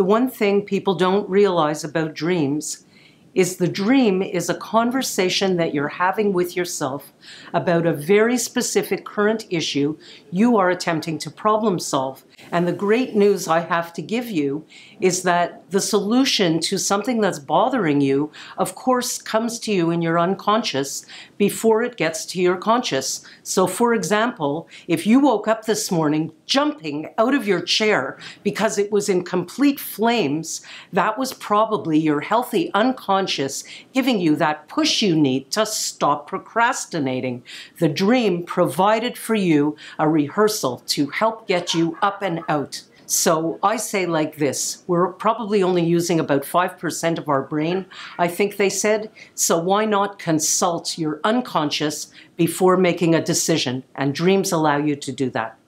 the one thing people don't realize about dreams is the dream is a conversation that you're having with yourself about a very specific current issue you are attempting to problem solve. And the great news I have to give you is that the solution to something that's bothering you, of course, comes to you in your unconscious before it gets to your conscious. So, for example, if you woke up this morning jumping out of your chair because it was in complete flames, that was probably your healthy unconscious giving you that push you need to stop procrastinating. The dream provided for you a rehearsal to help get you up and out. So I say like this we're probably only using about 5% of our brain, I think they said. So why not consult your unconscious before making a decision? And dreams allow you to do that.